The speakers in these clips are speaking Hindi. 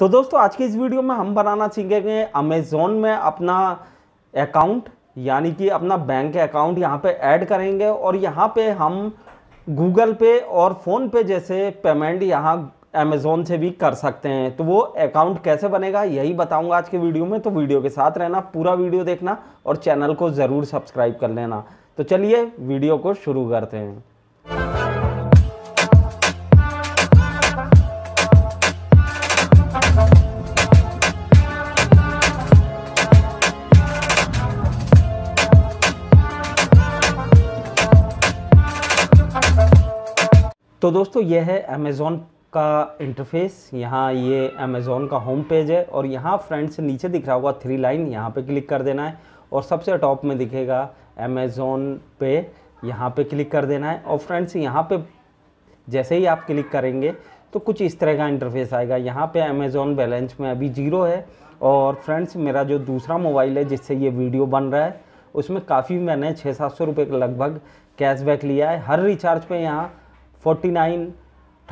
तो दोस्तों आज के इस वीडियो में हम बनाना सीखेंगे अमेज़ोन में अपना अकाउंट यानी कि अपना बैंक अकाउंट यहाँ पे ऐड करेंगे और यहाँ पे हम गूगल पे और फ़ोनपे जैसे पेमेंट यहाँ अमेज़ोन से भी कर सकते हैं तो वो अकाउंट कैसे बनेगा यही बताऊंगा आज के वीडियो में तो वीडियो के साथ रहना पूरा वीडियो देखना और चैनल को ज़रूर सब्सक्राइब कर लेना तो चलिए वीडियो को शुरू करते हैं तो दोस्तों यह है अमेज़ोन का इंटरफेस यहाँ ये अमेज़ोन का होम पेज है और यहाँ फ्रेंड से नीचे दिख रहा होगा थ्री लाइन यहाँ पे क्लिक कर देना है और सबसे टॉप में दिखेगा अमेज़ोन पे यहाँ पे क्लिक कर देना है और फ्रेंड्स यहाँ पे जैसे ही आप क्लिक करेंगे तो कुछ इस तरह का इंटरफेस आएगा यहाँ पे अमेज़ोन बैलेंस में अभी ज़ीरो है और फ्रेंड्स मेरा जो दूसरा मोबाइल है जिससे ये वीडियो बन रहा है उसमें काफ़ी मैंने छः सात सौ रुपये का लगभग कैशबैक लिया है हर रिचार्ज पर यहाँ forty nine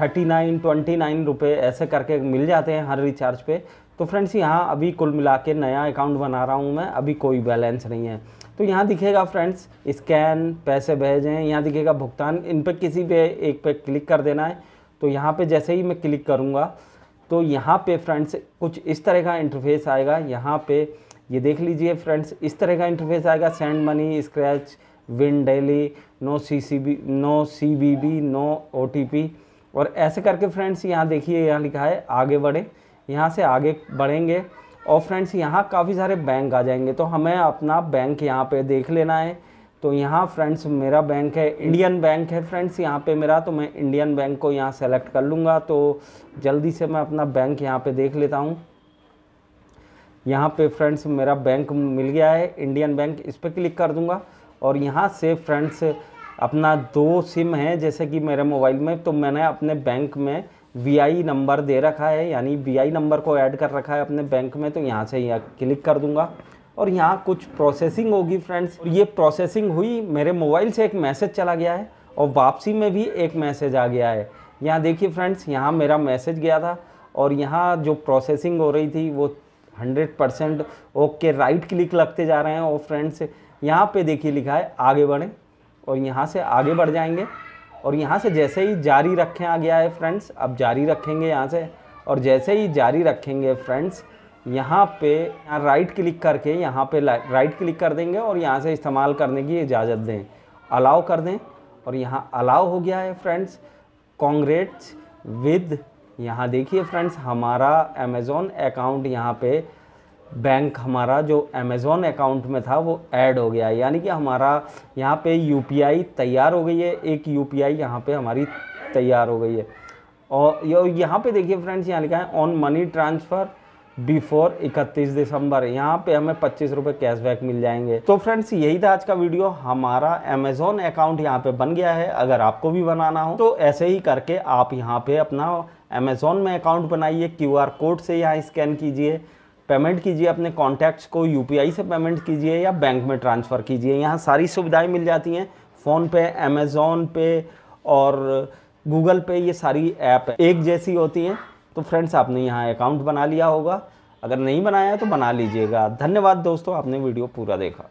thirty nine twenty nine रुपये ऐसे करके मिल जाते हैं हर रिचार्ज पे तो फ्रेंड्स यहाँ अभी कुल मिला के नया अकाउंट बना रहा हूँ मैं अभी कोई बैलेंस नहीं है तो यहाँ दिखेगा फ्रेंड्स स्कैन पैसे भेजें यहाँ दिखेगा भुगतान इन पर किसी पे एक पे क्लिक कर देना है तो यहाँ पे जैसे ही मैं क्लिक करूँगा तो यहाँ पे फ्रेंड्स कुछ इस तरह का इंटरफेस आएगा यहाँ पे ये देख लीजिए फ्रेंड्स इस तरह का इंटरफेस आएगा send money scratch win daily no C C B no C B B no O T P और ऐसे करके फ्रेंड्स यहाँ देखिए यहाँ लिखा है आगे बढ़े यहाँ से आगे बढ़ेंगे और फ्रेंड्स यहाँ काफ़ी सारे बैंक आ जाएंगे तो हमें अपना बैंक यहाँ पे देख लेना है तो यहाँ फ्रेंड्स मेरा बैंक है इंडियन बैंक है फ्रेंड्स यहाँ पे मेरा तो मैं इंडियन बैंक को यहाँ सेलेक्ट कर लूँगा तो जल्दी से मैं अपना बैंक यहाँ पे देख लेता हूँ यहाँ पे फ्रेंड्स मेरा बैंक मिल गया है इंडियन बैंक इस पर क्लिक कर दूँगा और यहाँ से फ्रेंड्स अपना दो सिम है जैसे कि मेरे मोबाइल में तो मैंने अपने बैंक में वी नंबर दे रखा है यानी वी नंबर को ऐड कर रखा है अपने बैंक में तो यहाँ से यहाँ क्लिक कर दूँगा और यहाँ कुछ प्रोसेसिंग होगी फ्रेंड्स और ये प्रोसेसिंग हुई मेरे मोबाइल से एक मैसेज चला गया है और वापसी में भी एक मैसेज आ गया है यहाँ देखिए फ्रेंड्स यहाँ मेरा मैसेज गया था और यहाँ जो प्रोसेसिंग हो रही थी वो 100 परसेंट ओके राइट क्लिक लगते जा रहे हैं और फ्रेंड्स यहाँ पे देखिए लिखा है आगे बढ़ें और यहाँ से आगे बढ़ जाएंगे और यहाँ से जैसे ही जारी रखें आ गया है फ्रेंड्स अब जारी रखेंगे यहाँ से और जैसे ही जारी रखेंगे फ्रेंड्स यहाँ पे यहाँ राइट क्लिक करके यहाँ पे राइट क्लिक कर देंगे और यहाँ से इस्तेमाल करने की इजाज़त दें अलाउ कर दें और यहाँ अलाउ हो गया है फ्रेंड्स कॉन्ग्रेट्स विद यहाँ देखिए फ्रेंड्स हमारा अमेज़ोन अकाउंट यहाँ पे बैंक हमारा जो अमेज़ोन अकाउंट में था वो ऐड हो गया यानी कि हमारा यहाँ पे यूपीआई तैयार हो गई है एक यूपीआई पी यहाँ पर हमारी तैयार हो गई है और यहाँ पे देखिए फ्रेंड्स यहाँ लिखा है ऑन मनी ट्रांसफ़र बिफोर 31 दिसंबर यहाँ पे हमें पच्चीस रुपये कैशबैक मिल जाएंगे तो फ्रेंड्स यही था आज का वीडियो हमारा अमेजोन अकाउंट यहाँ पे बन गया है अगर आपको भी बनाना हो तो ऐसे ही करके आप यहाँ पे अपना अमेजोन में अकाउंट बनाइए क्यू कोड से यहाँ स्कैन कीजिए पेमेंट कीजिए अपने कॉन्टैक्ट्स को यू से पेमेंट कीजिए या बैंक में ट्रांसफ़र कीजिए यहाँ सारी सुविधाएँ मिल जाती हैं फ़ोन पे अमेज़ोन पे और गूगल पे ये सारी ऐप एक जैसी होती हैं तो फ्रेंड्स आपने यहाँ अकाउंट बना लिया होगा अगर नहीं बनाया तो बना लीजिएगा धन्यवाद दोस्तों आपने वीडियो पूरा देखा